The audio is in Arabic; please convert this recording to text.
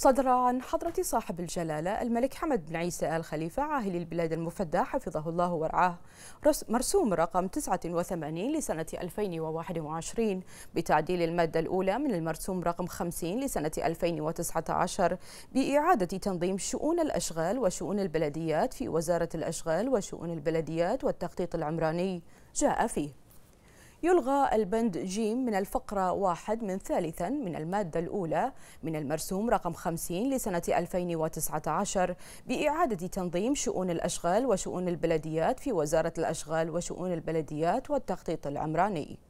صدر عن حضرة صاحب الجلالة الملك حمد بن عيسى آل خليفة عاهل البلاد المفدى حفظه الله ورعاه مرسوم رقم 89 لسنة 2021 بتعديل المادة الأولى من المرسوم رقم 50 لسنة 2019 بإعادة تنظيم شؤون الأشغال وشؤون البلديات في وزارة الأشغال وشؤون البلديات والتخطيط العمراني جاء فيه يلغى البند جيم من الفقرة واحد من ثالثا من المادة الأولى من المرسوم رقم 50 لسنة 2019 بإعادة تنظيم شؤون الأشغال وشؤون البلديات في وزارة الأشغال وشؤون البلديات والتخطيط العمراني